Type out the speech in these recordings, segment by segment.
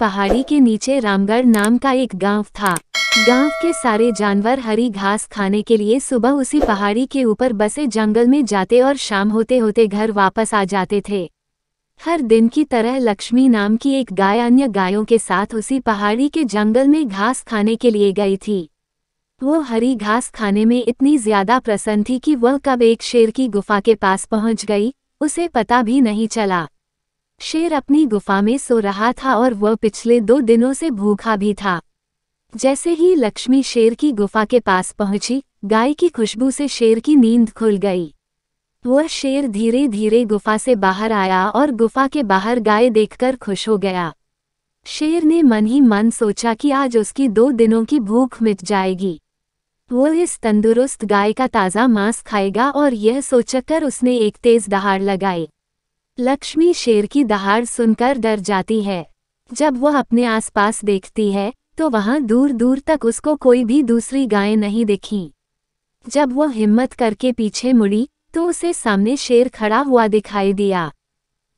पहाड़ी के नीचे रामगढ़ नाम का एक गांव था गांव के सारे जानवर हरी घास खाने के लिए सुबह उसी पहाड़ी के ऊपर बसे जंगल में जाते और शाम होते होते घर वापस आ जाते थे हर दिन की तरह लक्ष्मी नाम की एक गाय अन्य गायों के साथ उसी पहाड़ी के जंगल में घास खाने के लिए गई थी वो हरी घास खाने में इतनी ज्यादा प्रसन्न थी कि वह कब एक शेर की गुफा के पास पहुंच गई उसे पता भी नहीं चला शेर अपनी गुफा में सो रहा था और वह पिछले दो दिनों से भूखा भी था जैसे ही लक्ष्मी शेर की गुफा के पास पहुंची गाय की खुशबू से शेर की नींद खुल गई वह शेर धीरे धीरे गुफा से बाहर आया और गुफा के बाहर गाय देखकर खुश हो गया शेर ने मन ही मन सोचा कि आज उसकी दो दिनों की भूख मिट जाएगी वह इस तंदुरुस्त गाय का ताज़ा मांस खाएगा और यह सोचकर उसने एक तेज़ दहाड़ लगाई लक्ष्मी शेर की दहाड़ सुनकर डर जाती है जब वह अपने आसपास देखती है तो वहाँ दूर दूर तक उसको कोई भी दूसरी गायें नहीं दिखी जब वह हिम्मत करके पीछे मुड़ी तो उसे सामने शेर खड़ा हुआ दिखाई दिया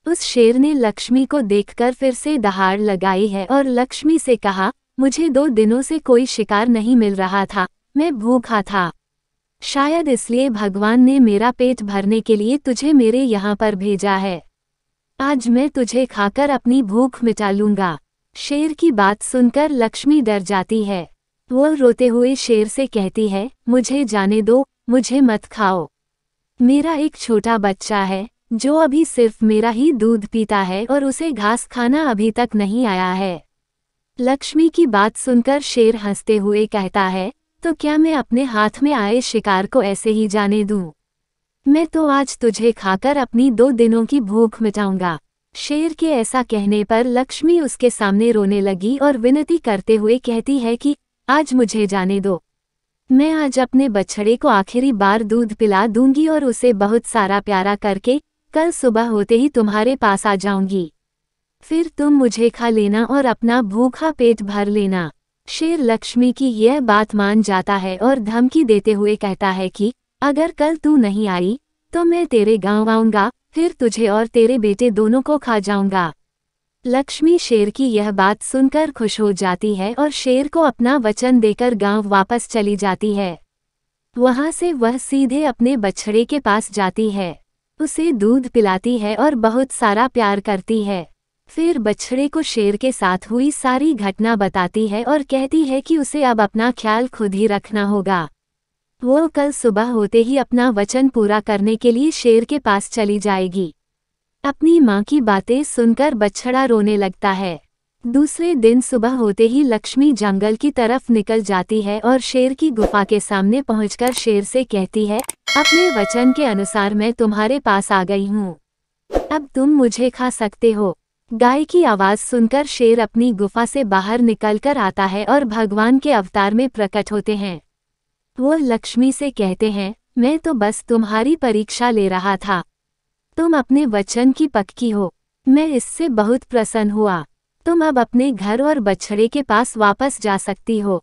उस शेर ने लक्ष्मी को देखकर फिर से दहाड़ लगाई है और लक्ष्मी से कहा मुझे दो दिनों से कोई शिकार नहीं मिल रहा था मैं भूखा था शायद इसलिए भगवान ने मेरा पेट भरने के लिए तुझे मेरे यहाँ पर भेजा है आज मैं तुझे खाकर अपनी भूख मिटा लूंगा शेर की बात सुनकर लक्ष्मी डर जाती है वह रोते हुए शेर से कहती है मुझे जाने दो मुझे मत खाओ मेरा एक छोटा बच्चा है जो अभी सिर्फ मेरा ही दूध पीता है और उसे घास खाना अभी तक नहीं आया है लक्ष्मी की बात सुनकर शेर हंसते हुए कहता है तो क्या मैं अपने हाथ में आए शिकार को ऐसे ही जाने दूं? मैं तो आज तुझे खाकर अपनी दो दिनों की भूख मिटाऊंगा शेर के ऐसा कहने पर लक्ष्मी उसके सामने रोने लगी और विनती करते हुए कहती है कि आज मुझे जाने दो मैं आज अपने बछड़े को आखिरी बार दूध पिला दूंगी और उसे बहुत सारा प्यारा करके कल सुबह होते ही तुम्हारे पास आ जाऊंगी फिर तुम मुझे खा लेना और अपना भूखा पेट भर लेना शेर लक्ष्मी की यह बात मान जाता है और धमकी देते हुए कहता है कि अगर कल तू नहीं आई तो मैं तेरे गांव आऊंगा फिर तुझे और तेरे बेटे दोनों को खा जाऊंगा लक्ष्मी शेर की यह बात सुनकर खुश हो जाती है और शेर को अपना वचन देकर गांव वापस चली जाती है वहां से वह सीधे अपने बछड़े के पास जाती है उसे दूध पिलाती है और बहुत सारा प्यार करती है फिर बछड़े को शेर के साथ हुई सारी घटना बताती है और कहती है कि उसे अब अपना ख्याल खुद ही रखना होगा वो कल सुबह होते ही अपना वचन पूरा करने के लिए शेर के पास चली जाएगी अपनी माँ की बातें सुनकर बछड़ा रोने लगता है दूसरे दिन सुबह होते ही लक्ष्मी जंगल की तरफ निकल जाती है और शेर की गुफा के सामने पहुंचकर शेर से कहती है अपने वचन के अनुसार मैं तुम्हारे पास आ गई हूँ अब तुम मुझे खा सकते हो गाय की आवाज़ सुनकर शेर अपनी गुफा से बाहर निकलकर आता है और भगवान के अवतार में प्रकट होते हैं वह लक्ष्मी से कहते हैं मैं तो बस तुम्हारी परीक्षा ले रहा था तुम अपने वचन की पक्की हो मैं इससे बहुत प्रसन्न हुआ तुम अब अपने घर और बछड़े के पास वापस जा सकती हो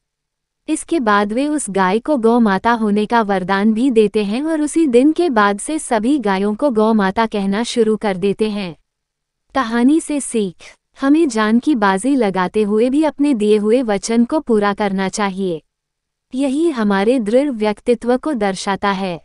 इसके बाद वे उस गाय को गौ माता होने का वरदान भी देते हैं और उसी दिन के बाद से सभी गायों को गौ माता कहना शुरू कर देते हैं कहानी से सीख हमें जान की बाजी लगाते हुए भी अपने दिए हुए वचन को पूरा करना चाहिए यही हमारे दृढ़ व्यक्तित्व को दर्शाता है